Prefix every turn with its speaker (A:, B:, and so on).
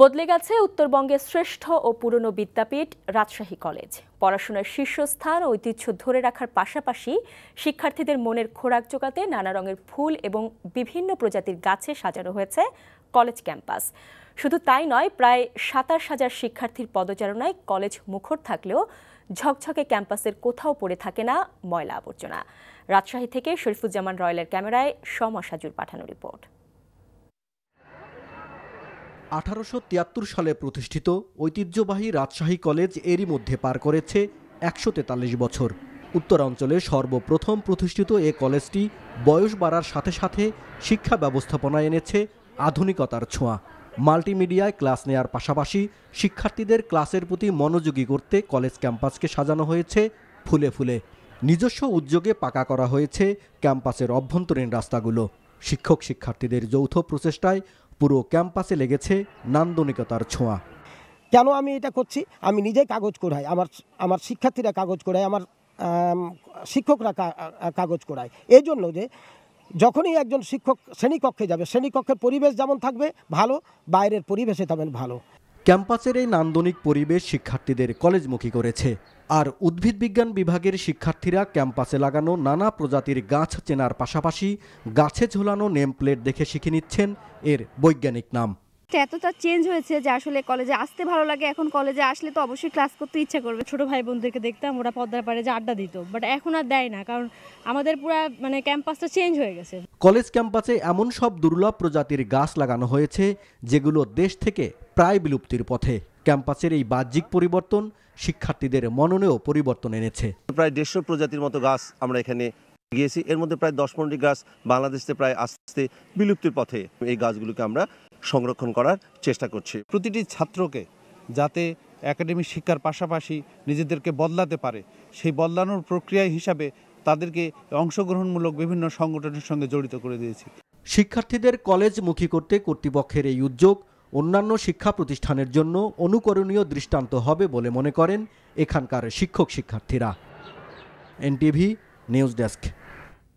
A: বদলে গেছে উত্তরবঙ্গের শ্রেষ্ঠ ও পুরনো বিদ্যাপীঠ রাজশাহী কলেজ পড়াশোনার শীর্ষস্থান ও ঐতিহ্য ধরে রাখার পাশাপাশি শিক্ষার্থীদের মনের খোরাক জোগাতে নানা রঙের ফুল এবং বিভিন্ন প্রজাতির গাছে সাজানো হয়েছে কলেজ ক্যাম্পাস শুধু তাই নয় প্রায় সাতাশ হাজার শিক্ষার্থীর পদচারণায় কলেজ মুখর থাকলেও ঝকঝকে ক্যাম্পাসের কোথাও পড়ে থাকে না ময়লা আবর্জনা রাজশাহী থেকে শরীফুজ্জামান রয়্যালের ক্যামেরায় সমসাজুর পাঠানো রিপোর্ট
B: আঠারোশো সালে প্রতিষ্ঠিত ঐতিহ্যবাহী রাজশাহী কলেজ এরই মধ্যে পার করেছে একশো তেতাল্লিশ বছর উত্তরাঞ্চলে সর্বপ্রথম প্রতিষ্ঠিত এ কলেজটি বয়স বাড়ার সাথে সাথে শিক্ষা ব্যবস্থাপনা এনেছে আধুনিকতার ছোঁয়া মাল্টিমিডিয়ায় ক্লাস নেয়ার পাশাপাশি শিক্ষার্থীদের ক্লাসের প্রতি মনোযোগী করতে কলেজ ক্যাম্পাসকে সাজানো হয়েছে ফুলে ফুলে নিজস্ব উদ্যোগে পাকা করা হয়েছে ক্যাম্পাসের অভ্যন্তরীণ রাস্তাগুলো শিক্ষক শিক্ষার্থীদের যৌথ প্রচেষ্টায় পুরো ক্যাম্পাসে লেগেছে নান্দনিকতার ছোঁয়া কেন আমি এটা করছি আমি নিজে কাগজ
C: করাই আমার আমার শিক্ষার্থীরা কাগজ করাই আমার শিক্ষকরা কাগজ কোড়ায় এই জন্য যে যখনই একজন শিক্ষক শ্রেণীকক্ষে যাবে শ্রেণীকক্ষের পরিবেশ যেমন থাকবে ভালো বাইরের পরিবেশে তেমন
B: ভালো ক্যাম্পাসের এই নান্দনিক পরিবেশ শিক্ষার্থীদের কলেজমুখী করেছে আর উদ্ভিদ বিজ্ঞান বিভাগের শিক্ষার্থীরা ক্যাম্পাসে লাগানো নানা প্রজাতির গাছ চেনার পাশাপাশি গাছে ঝোলানো নেমপ্লেট দেখে শিখে নিচ্ছেন এর বৈজ্ঞানিক নাম
A: ক্লাসটা এতটা চেঞ্জ হয়েছে যে আসলে কলেজে আসতে ভালো লাগে এখন কলেজে আসলে তো অবশ্যই ক্লাস করতে ইচ্ছা করবে ছোট ভাই বোনদেরকে দেখতাম ওরা পদ্মার পাড়ে যে আড্ডা দিত বাট এখন আর দেয় না কারণ আমাদের পুরো মানে ক্যাম্পাসটা চেঞ্জ হয়ে গেছে
B: কলেজ ক্যাম্পাসে এমন সব দুর্লভ প্রজাতির গাছ লাগানো হয়েছে যেগুলো দেশ থেকে প্রায় বিলুপ্তির পথে ক্যাম্পাসের এই বাহ্যিক পরিবর্তন শিক্ষার্থীদের মননেও পরিবর্তন এনেছে প্রায় দেড়শো প্রজাতির মতো গাছ আমরা এখানে গিয়েছি এর মধ্যে প্রায় দশ পনেরোটি গাছ বাংলাদেশে প্রায় আস্তে আস্তে বিলুপ্তির পথে এই গাছগুলোকে আমরা সংরক্ষণ করার চেষ্টা করছি প্রতিটি ছাত্রকে যাতে একাডেমিক শিক্ষার পাশাপাশি নিজেদেরকে বদলাতে পারে সেই বদলানোর প্রক্রিয়া হিসাবে তাদেরকে অংশগ্রহণমূলক বিভিন্ন সংগঠনের সঙ্গে জড়িত করে দিয়েছি শিক্ষার্থীদের কলেজমুখী করতে কর্তৃপক্ষের এই উদ্যোগ অন্যান্য শিক্ষা প্রতিষ্ঠানের জন্য অনুকরণীয় দৃষ্টান্ত হবে বলে মনে করেন এখানকার শিক্ষক শিক্ষার্থীরা এনটিভি নিউজ ডেস্ক